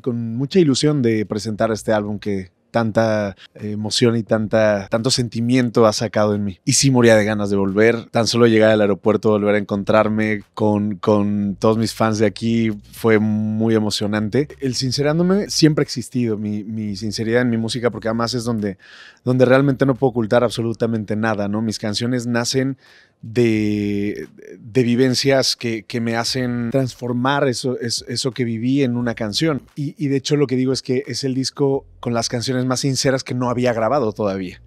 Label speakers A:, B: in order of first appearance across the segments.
A: con mucha ilusión de presentar este álbum que tanta eh, emoción y tanta, tanto sentimiento ha sacado en mí. Y sí moría de ganas de volver, tan solo llegar al aeropuerto, volver a encontrarme con, con todos mis fans de aquí fue muy emocionante. El sincerándome siempre ha existido, mi, sinceridad en mi música, porque además es donde, donde realmente no puedo ocultar absolutamente nada, ¿no? Mis canciones nacen de, vivencias que, me hacen transformar eso, eso, que viví en una canción. y de hecho lo que digo es que es el disco con las canciones más sinceras que no había grabado todavía.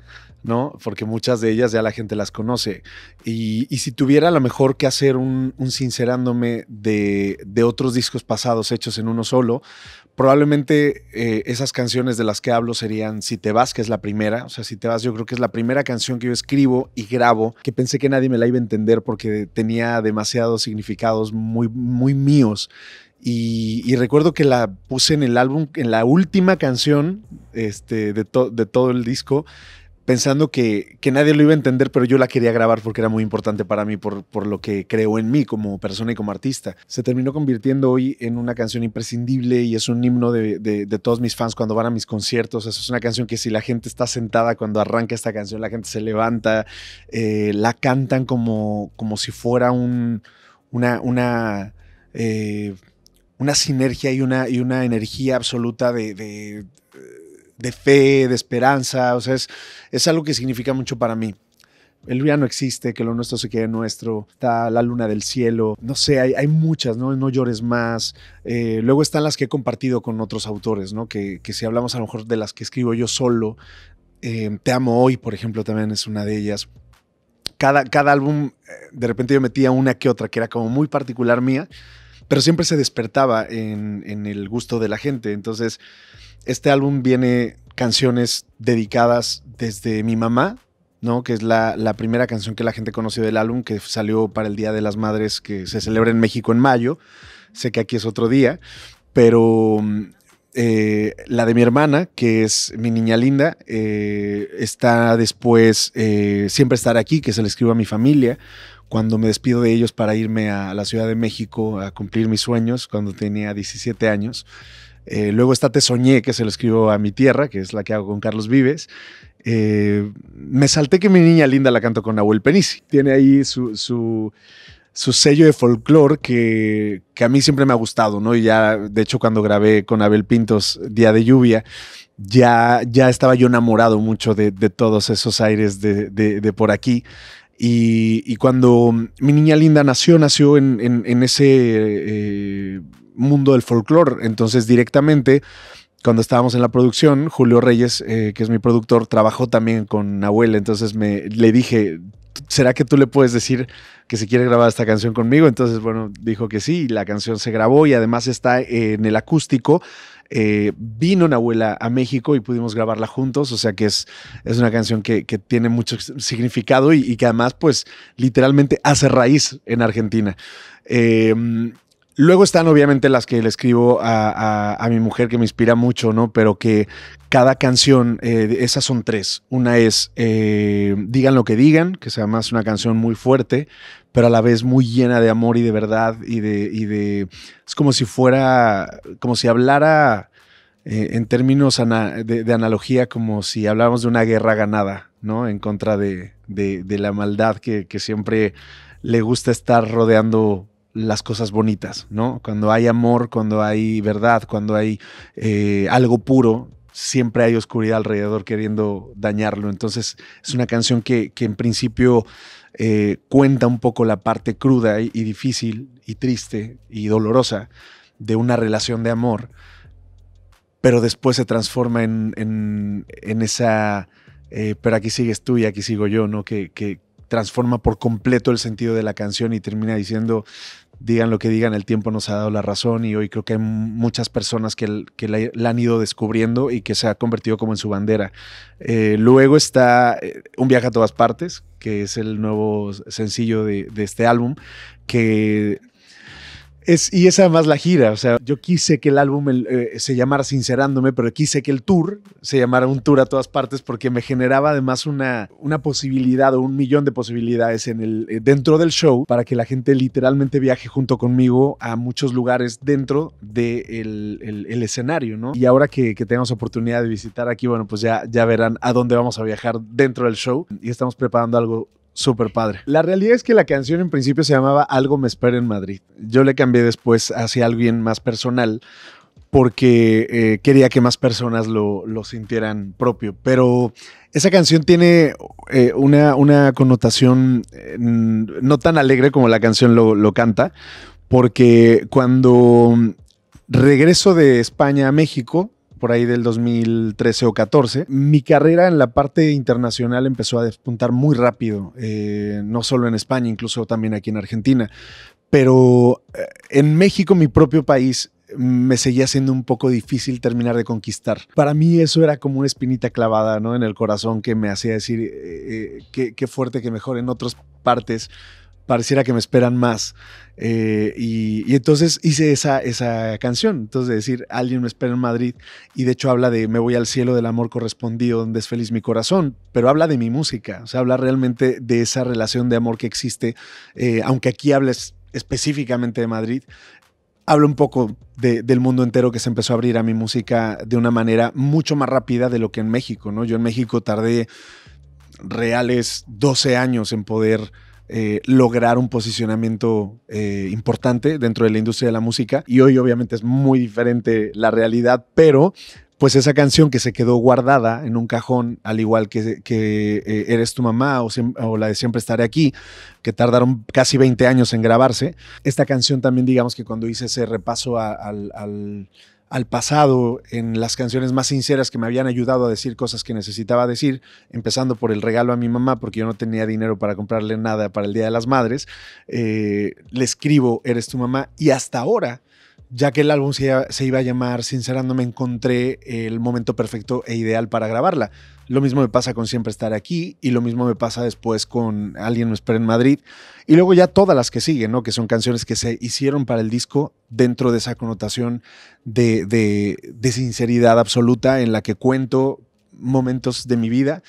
A: ¿no? Porque muchas de ellas ya la gente las conoce. Y, si tuviera a lo mejor que hacer un, sincerándome de, otros discos pasados hechos en uno solo, probablemente eh, esas canciones de las que hablo serían Si te vas, que es la primera. O sea, Si te vas, yo creo que es la primera canción que yo escribo y grabo, que pensé que nadie me la iba a entender porque tenía demasiados significados muy, muy míos. Y, recuerdo que la puse en el álbum, en la última canción este, de, de todo el disco, pensando que, nadie lo iba a entender, pero yo la quería grabar porque era muy importante para mí, por, lo que creo en mí como persona y como artista. Se terminó convirtiendo hoy en una canción imprescindible y es un himno de, todos mis fans cuando van a mis conciertos. Es una canción que si la gente está sentada cuando arranca esta canción, la gente se levanta, eh, la cantan como, como si fuera un, una... una eh, una sinergia y una, y una energía absoluta de, de fe, de esperanza, o sea, es, es algo que significa mucho para mí el ya no existe, que lo nuestro se quede nuestro, está la luna del cielo, no sé, hay, muchas, ¿no? No llores más. Eh, luego están las que he compartido con otros autores, ¿no? Que, si hablamos a lo mejor de las que escribo yo solo, eh, Te amo hoy, por ejemplo, también es una de ellas. Cada, cada álbum, eh, de repente yo metía una que otra, que era como muy particular mía, pero siempre se despertaba en, en el gusto de la gente. Entonces, este álbum viene canciones dedicadas desde mi mamá, ¿no? Que es la, primera canción que la gente conoció del álbum, que salió para el Día de las Madres que se celebra en México en mayo. Sé que aquí es otro día, pero mm, eh, la de mi hermana, que es mi niña linda, eh, está después eh, Siempre estar aquí, que se le escribo a mi familia. Cuando me despido de ellos para irme a la Ciudad de México a cumplir mis sueños, cuando tenía 17 años. Eh, luego está Te Soñé, que se lo escribo a mi tierra, que es la que hago con Carlos Vives. Eh, me salté que mi niña linda la canto con Abuel Penisi. Tiene ahí su, sello de folclore que, a mí siempre me ha gustado, ¿no? Y ya, de hecho, cuando grabé con Abel Pintos Día de Lluvia, ya, ya estaba yo enamorado mucho de, todos esos aires de, por aquí. Y, cuando mi niña linda nació, nació en, en, ese eh, mundo del folclore. Entonces, directamente, cuando estábamos en la producción, Julio Reyes, eh, que es mi productor, trabajó también con abuela, Entonces me, le dije, ¿será que tú le puedes decir que si quiere grabar esta canción conmigo? Entonces, bueno, dijo que sí, la canción se grabó y además está en el acústico. Eh, vino abuela a México y pudimos grabarla juntos, o sea que es, es una canción que, tiene mucho significado y, que además pues literalmente hace raíz en Argentina. Eh, Luego están obviamente las que le escribo a, mi mujer que me inspira mucho, ¿no? Pero que cada canción, eh, esas son tres. Una es eh, Digan lo que digan, que sea además una canción muy fuerte, pero a la vez muy llena de amor y de verdad y de... de es como si fuera, como si hablara eh, en términos de, analogía, como si habláramos de una guerra ganada, ¿no? En contra de, la maldad que, que siempre le gusta estar rodeando las cosas bonitas, ¿no? Cuando hay amor, cuando hay verdad, cuando hay eh, algo puro, siempre hay oscuridad alrededor queriendo dañarlo. Entonces es una canción que, en principio eh, cuenta un poco la parte cruda y, difícil y triste y dolorosa de una relación de amor, pero después se transforma en, esa, eh, pero aquí sigues tú y aquí sigo yo, ¿no? que transforma por completo el sentido de la canción y termina diciendo, digan lo que digan, el tiempo nos ha dado la razón y hoy creo que hay muchas personas que, la, han ido descubriendo y que se ha convertido como en su bandera. Eh, luego está eh, Un viaje a todas partes, que es el nuevo sencillo de, de este álbum, que y es además la gira, o sea, yo quise que el álbum eh, se llamara Sincerándome, pero quise que el tour se llamara un tour a todas partes porque me generaba además una, una posibilidad o un millón de posibilidades en el, eh, dentro del show para que la gente literalmente viaje junto conmigo a muchos lugares dentro del de el, el escenario, ¿no? Y ahora que, que, tengamos oportunidad de visitar aquí, bueno, pues ya, ya verán a dónde vamos a viajar dentro del show y estamos preparando algo súper padre. La realidad es que la canción en principio se llamaba Algo me espera en Madrid. Yo le cambié después hacia alguien más personal porque eh, quería que más personas lo, sintieran propio. Pero esa canción tiene eh, una, una, connotación eh, no tan alegre como la canción lo, lo canta, porque cuando regreso de España a México, por ahí del 2013 o 14, mi carrera en la parte internacional empezó a despuntar muy rápido, eh, no solo en España, incluso también aquí en Argentina. Pero eh, en México, mi propio país, mm, me seguía siendo un poco difícil terminar de conquistar. Para mí eso era como una espinita clavada ¿no? en el corazón que me hacía decir eh, qué, fuerte que mejor en otras partes pareciera que me esperan más. Eh, y, entonces hice esa, esa canción, entonces de decir, alguien me espera en Madrid, y de hecho habla de Me voy al cielo del amor correspondido, donde es feliz mi corazón, pero habla de mi música, o sea, habla realmente de esa relación de amor que existe, eh, aunque aquí hables específicamente de Madrid, habla un poco del mundo entero que se empezó a abrir a mi música de una manera mucho más rápida de lo que en México, ¿no? Yo en México tardé reales 12 años en poder eh, lograr un posicionamiento eh, importante dentro de la industria de la música. Y hoy obviamente es muy diferente la realidad, pero pues esa canción que se quedó guardada en un cajón, al igual que, que eh, Eres tu mamá o, la de Siempre estaré aquí, que tardaron casi 20 años en grabarse, esta canción también digamos que cuando hice ese repaso al al pasado en las canciones más sinceras que me habían ayudado a decir cosas que necesitaba decir, empezando por el regalo a mi mamá, porque yo no tenía dinero para comprarle nada para el Día de las Madres, eh, le escribo, eres tu mamá, y hasta ahora ya que el álbum se, iba a llamar Sincerándome, me encontré el momento perfecto e ideal para grabarla. Lo mismo me pasa con Siempre estar aquí y lo mismo me pasa después con Alguien me espera en Madrid y luego ya todas las que siguen, ¿no? que son canciones que se hicieron para el disco dentro de esa connotación de, sinceridad absoluta en la que cuento momentos de mi vida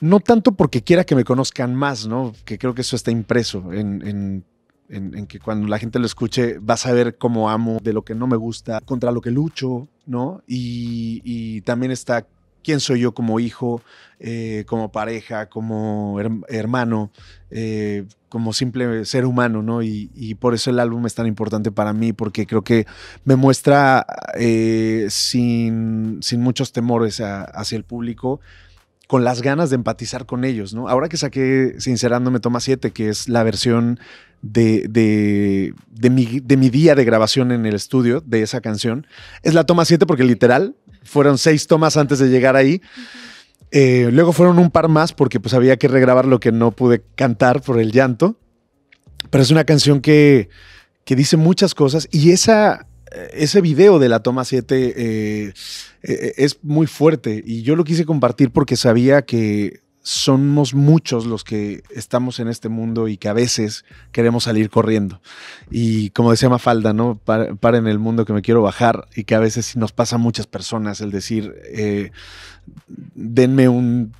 A: no tanto porque quiera que me conozcan más, ¿no? Que creo que eso está impreso en, en, que cuando la gente lo escuche vas a ver cómo amo, de lo que no me gusta, contra lo que lucho, ¿no? Y, también está quién soy yo como hijo, eh, como pareja, como hermano, eh, como simple ser humano, ¿no? Y, por eso el álbum es tan importante para mí, porque creo que me muestra eh, sin, muchos temores hacia el público con las ganas de empatizar con ellos, ¿no? Ahora que saqué Sincerándome toma 7, que es la versión de, de, mi, día de grabación en el estudio de esa canción, es la toma 7 porque literal fueron seis tomas antes de llegar ahí. Eh, luego fueron un par más porque pues había que regrabar lo que no pude cantar por el llanto. Pero es una canción que, que dice muchas cosas y esa, eh, ese video de la toma 7 eh, eh, es muy fuerte y yo lo quise compartir porque sabía que somos muchos los que estamos en este mundo y que a veces queremos salir corriendo. Y como decía Mafalda, ¿no? Para, en el mundo que me quiero bajar y que a veces nos pasa a muchas personas el decir, denme un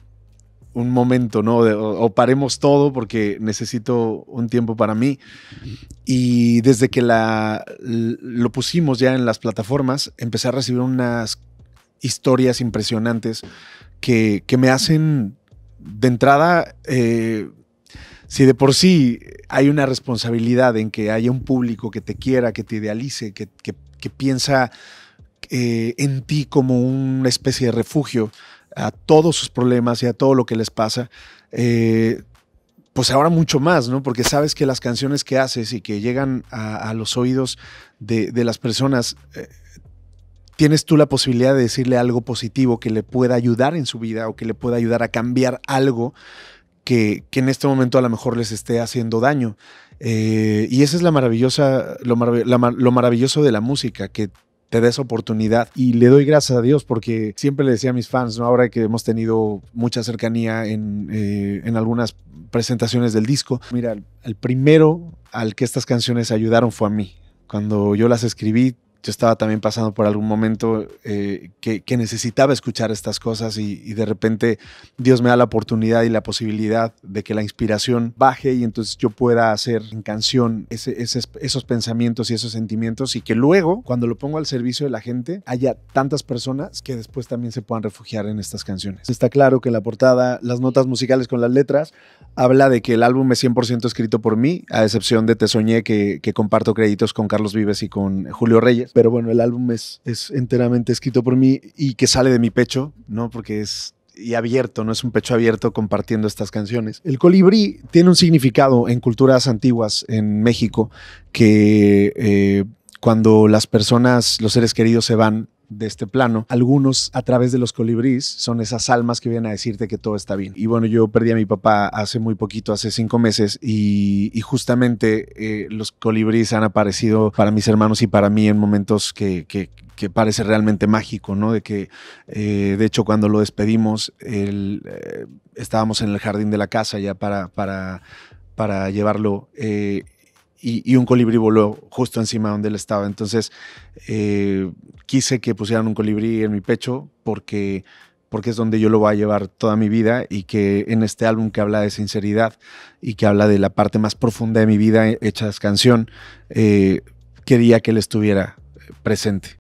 A: un momento, ¿no? o, paremos todo porque necesito un tiempo para mí. Y desde que la, lo pusimos ya en las plataformas, empecé a recibir unas historias impresionantes que, me hacen de entrada... Eh, si de por sí hay una responsabilidad en que haya un público que te quiera, que te idealice, que, piensa eh, en ti como una especie de refugio, a todos sus problemas y a todo lo que les pasa, eh, pues ahora mucho más, ¿no? Porque sabes que las canciones que haces y que llegan a, los oídos de, las personas, eh, tienes tú la posibilidad de decirle algo positivo que le pueda ayudar en su vida o que le pueda ayudar a cambiar algo que, en este momento a lo mejor les esté haciendo daño. Eh, y esa es la maravillosa, lo maravilloso de la música, que te des oportunidad y le doy gracias a Dios porque siempre le decía a mis fans, ¿no? ahora que hemos tenido mucha cercanía en, eh, en algunas presentaciones del disco, mira, el primero al que estas canciones ayudaron fue a mí. Cuando yo las escribí, yo estaba también pasando por algún momento eh, que, necesitaba escuchar estas cosas y, de repente Dios me da la oportunidad y la posibilidad de que la inspiración baje y entonces yo pueda hacer en canción esos pensamientos y esos sentimientos y que luego cuando lo pongo al servicio de la gente haya tantas personas que después también se puedan refugiar en estas canciones. Está claro que la portada, las notas musicales con las letras, habla de que el álbum es 100% escrito por mí, a excepción de Te Soñé que comparto créditos con Carlos Vives y con Julio Reyes pero bueno, el álbum es, es enteramente escrito por mí y que sale de mi pecho, ¿no? Porque es y abierto, no es un pecho abierto compartiendo estas canciones. El colibrí tiene un significado en culturas antiguas en México que eh, cuando las personas, los seres queridos se van, de este plano. Algunos a través de los colibríes son esas almas que vienen a decirte que todo está bien. Y bueno, yo perdí a mi papá hace muy poquito, hace cinco meses, y, justamente eh, los colibríes han aparecido para mis hermanos y para mí en momentos que, parece realmente mágico, ¿no? De que, eh, de hecho, cuando lo despedimos, él eh, estábamos en el jardín de la casa ya para, para, para llevarlo y, un colibrí voló justo encima donde él estaba. Entonces eh, quise que pusieran un colibrí en mi pecho porque, porque es donde yo lo voy a llevar toda mi vida y que en este álbum que habla de sinceridad y que habla de la parte más profunda de mi vida eh, hecha canción, eh, quería que él estuviera presente.